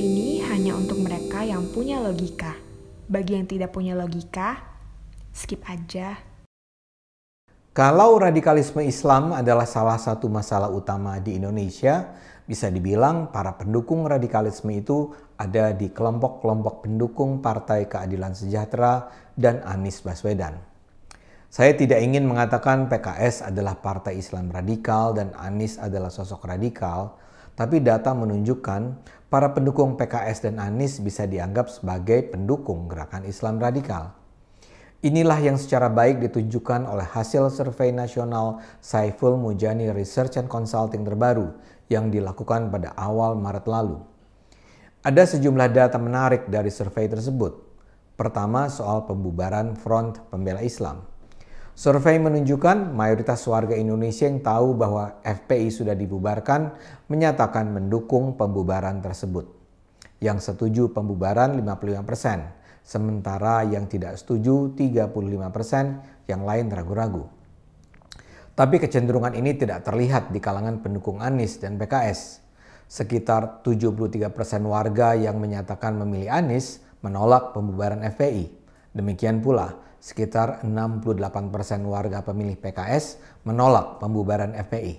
ini hanya untuk mereka yang punya logika. Bagi yang tidak punya logika, skip aja. Kalau radikalisme Islam adalah salah satu masalah utama di Indonesia, bisa dibilang para pendukung radikalisme itu ada di kelompok-kelompok pendukung Partai Keadilan Sejahtera dan Anies Baswedan. Saya tidak ingin mengatakan PKS adalah partai Islam radikal dan Anies adalah sosok radikal, tapi data menunjukkan para pendukung PKS dan Anies bisa dianggap sebagai pendukung gerakan Islam radikal. Inilah yang secara baik ditunjukkan oleh hasil survei nasional Saiful Mujani Research and Consulting terbaru yang dilakukan pada awal Maret lalu. Ada sejumlah data menarik dari survei tersebut. Pertama, soal pembubaran Front Pembela Islam. Survei menunjukkan mayoritas warga Indonesia yang tahu bahwa FPI sudah dibubarkan menyatakan mendukung pembubaran tersebut. Yang setuju pembubaran 55 persen, sementara yang tidak setuju 35 persen, yang lain ragu-ragu. Tapi kecenderungan ini tidak terlihat di kalangan pendukung Anies dan PKS. Sekitar 73 persen warga yang menyatakan memilih Anies menolak pembubaran FPI. Demikian pula, sekitar 68 persen warga pemilih PKS menolak pembubaran FPI.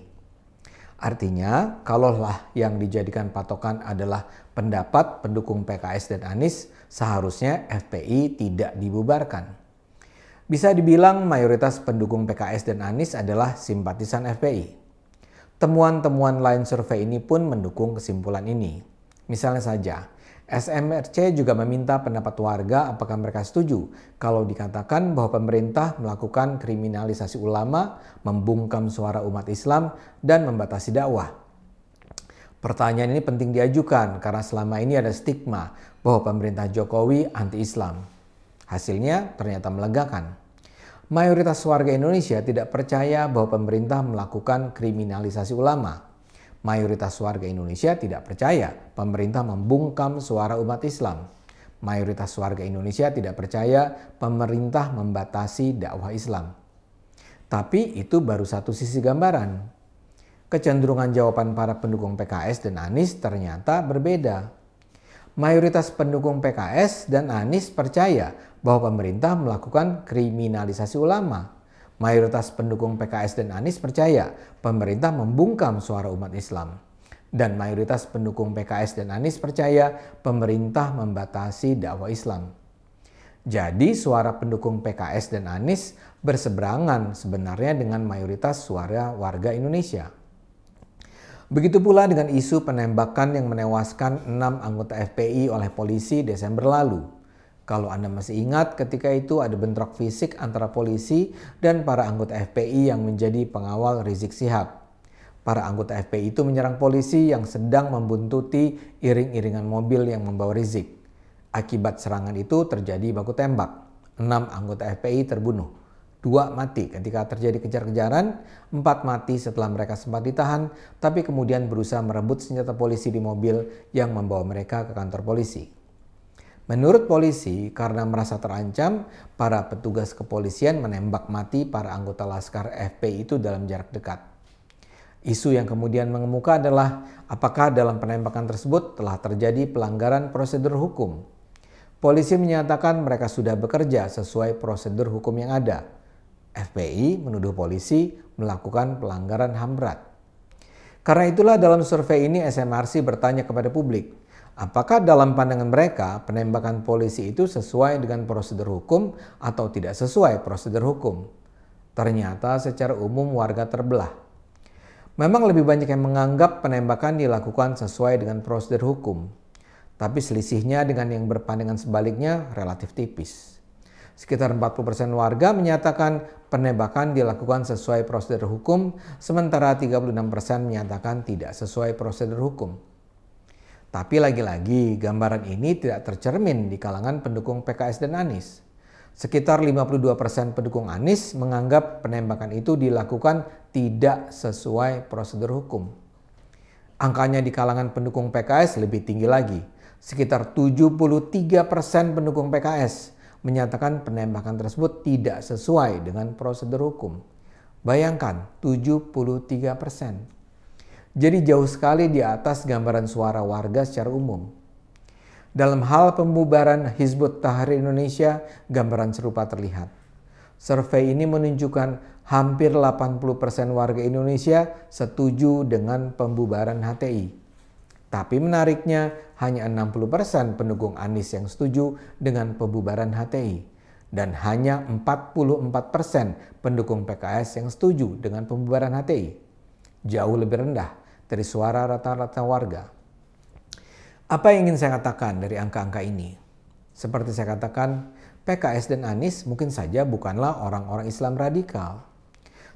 Artinya, kalaulah yang dijadikan patokan adalah pendapat pendukung PKS dan Anies, seharusnya FPI tidak dibubarkan. Bisa dibilang mayoritas pendukung PKS dan Anies adalah simpatisan FPI. Temuan-temuan lain survei ini pun mendukung kesimpulan ini. Misalnya saja, SMRC juga meminta pendapat warga apakah mereka setuju kalau dikatakan bahwa pemerintah melakukan kriminalisasi ulama, membungkam suara umat Islam, dan membatasi dakwah. Pertanyaan ini penting diajukan karena selama ini ada stigma bahwa pemerintah Jokowi anti-Islam. Hasilnya ternyata melegakan. Mayoritas warga Indonesia tidak percaya bahwa pemerintah melakukan kriminalisasi ulama Mayoritas warga Indonesia tidak percaya pemerintah membungkam suara umat Islam. Mayoritas warga Indonesia tidak percaya pemerintah membatasi dakwah Islam. Tapi itu baru satu sisi gambaran. Kecenderungan jawaban para pendukung PKS dan Anies ternyata berbeda mayoritas pendukung PKS dan Anies percaya bahwa pemerintah melakukan kriminalisasi ulama. Mayoritas pendukung PKS dan Anies percaya pemerintah membungkam suara umat Islam. Dan mayoritas pendukung PKS dan Anies percaya pemerintah membatasi dakwah Islam. Jadi suara pendukung PKS dan Anies berseberangan sebenarnya dengan mayoritas suara warga Indonesia. Begitu pula dengan isu penembakan yang menewaskan enam anggota FPI oleh polisi Desember lalu. Kalau Anda masih ingat, ketika itu ada bentrok fisik antara polisi dan para anggota FPI yang menjadi pengawal Rizik Sihab. Para anggota FPI itu menyerang polisi yang sedang membuntuti iring-iringan mobil yang membawa Rizik. Akibat serangan itu terjadi baku tembak. Enam anggota FPI terbunuh. Dua mati ketika terjadi kejar-kejaran, empat mati setelah mereka sempat ditahan, tapi kemudian berusaha merebut senjata polisi di mobil yang membawa mereka ke kantor polisi. Menurut polisi, karena merasa terancam, para petugas kepolisian menembak mati para anggota Laskar FPI itu dalam jarak dekat. Isu yang kemudian mengemuka adalah apakah dalam penembakan tersebut telah terjadi pelanggaran prosedur hukum. Polisi menyatakan mereka sudah bekerja sesuai prosedur hukum yang ada. FPI menuduh polisi melakukan pelanggaran HAM berat. Karena itulah dalam survei ini SMRC bertanya kepada publik, apakah dalam pandangan mereka penembakan polisi itu sesuai dengan prosedur hukum atau tidak sesuai prosedur hukum. Ternyata secara umum warga terbelah. Memang lebih banyak yang menganggap penembakan dilakukan sesuai dengan prosedur hukum, tapi selisihnya dengan yang berpandangan sebaliknya relatif tipis. Sekitar 40% warga menyatakan penembakan dilakukan sesuai prosedur hukum, sementara 36% menyatakan tidak sesuai prosedur hukum. Tapi lagi-lagi gambaran ini tidak tercermin di kalangan pendukung PKS dan Anies. Sekitar 52% persen pendukung Anies menganggap penembakan itu dilakukan tidak sesuai prosedur hukum. Angkanya di kalangan pendukung PKS lebih tinggi lagi. Sekitar 73% persen pendukung PKS menyatakan penembakan tersebut tidak sesuai dengan prosedur hukum. Bayangkan 73 persen. Jadi jauh sekali di atas gambaran suara warga secara umum. Dalam hal pembubaran Hizbut Tahrir Indonesia, gambaran serupa terlihat. Survei ini menunjukkan hampir 80% warga Indonesia setuju dengan pembubaran HTI. Tapi menariknya hanya 60% pendukung Anies yang setuju dengan pembubaran HTI dan hanya 44% pendukung PKS yang setuju dengan pembubaran HTI. Jauh lebih rendah dari suara rata-rata warga. Apa yang ingin saya katakan dari angka-angka ini? Seperti saya katakan, PKS dan Anies mungkin saja bukanlah orang-orang Islam radikal.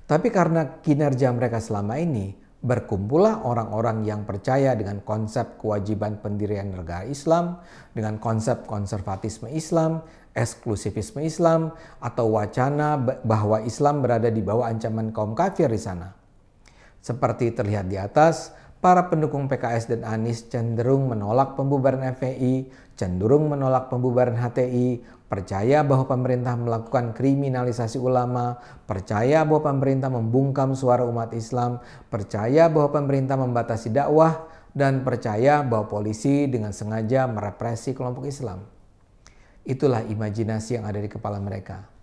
Tapi karena kinerja mereka selama ini, berkumpullah orang-orang yang percaya dengan konsep kewajiban pendirian negara Islam, dengan konsep konservatisme Islam, eksklusivisme Islam, atau wacana bahwa Islam berada di bawah ancaman kaum kafir di sana. Seperti terlihat di atas, para pendukung PKS dan Anies cenderung menolak pembubaran FPI, cenderung menolak pembubaran HTI, percaya bahwa pemerintah melakukan kriminalisasi ulama, percaya bahwa pemerintah membungkam suara umat Islam, percaya bahwa pemerintah membatasi dakwah, dan percaya bahwa polisi dengan sengaja merepresi kelompok Islam. Itulah imajinasi yang ada di kepala mereka.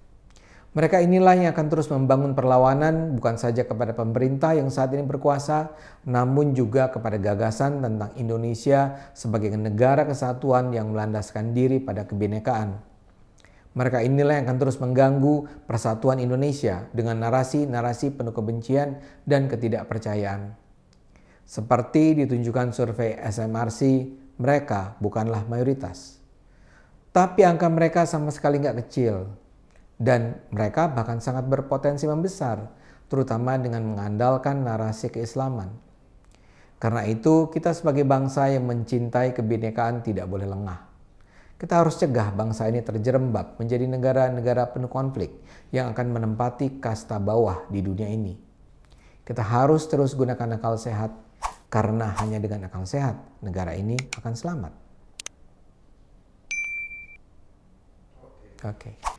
Mereka inilah yang akan terus membangun perlawanan bukan saja kepada pemerintah yang saat ini berkuasa, namun juga kepada gagasan tentang Indonesia sebagai negara kesatuan yang melandaskan diri pada kebinekaan. Mereka inilah yang akan terus mengganggu persatuan Indonesia dengan narasi-narasi penuh kebencian dan ketidakpercayaan. Seperti ditunjukkan survei SMRC, mereka bukanlah mayoritas. Tapi angka mereka sama sekali nggak kecil, dan mereka bahkan sangat berpotensi membesar, terutama dengan mengandalkan narasi keislaman. Karena itu, kita sebagai bangsa yang mencintai kebinekaan tidak boleh lengah. Kita harus cegah bangsa ini terjerembab menjadi negara-negara penuh konflik yang akan menempati kasta bawah di dunia ini. Kita harus terus gunakan akal sehat, karena hanya dengan akal sehat negara ini akan selamat. Oke. Okay.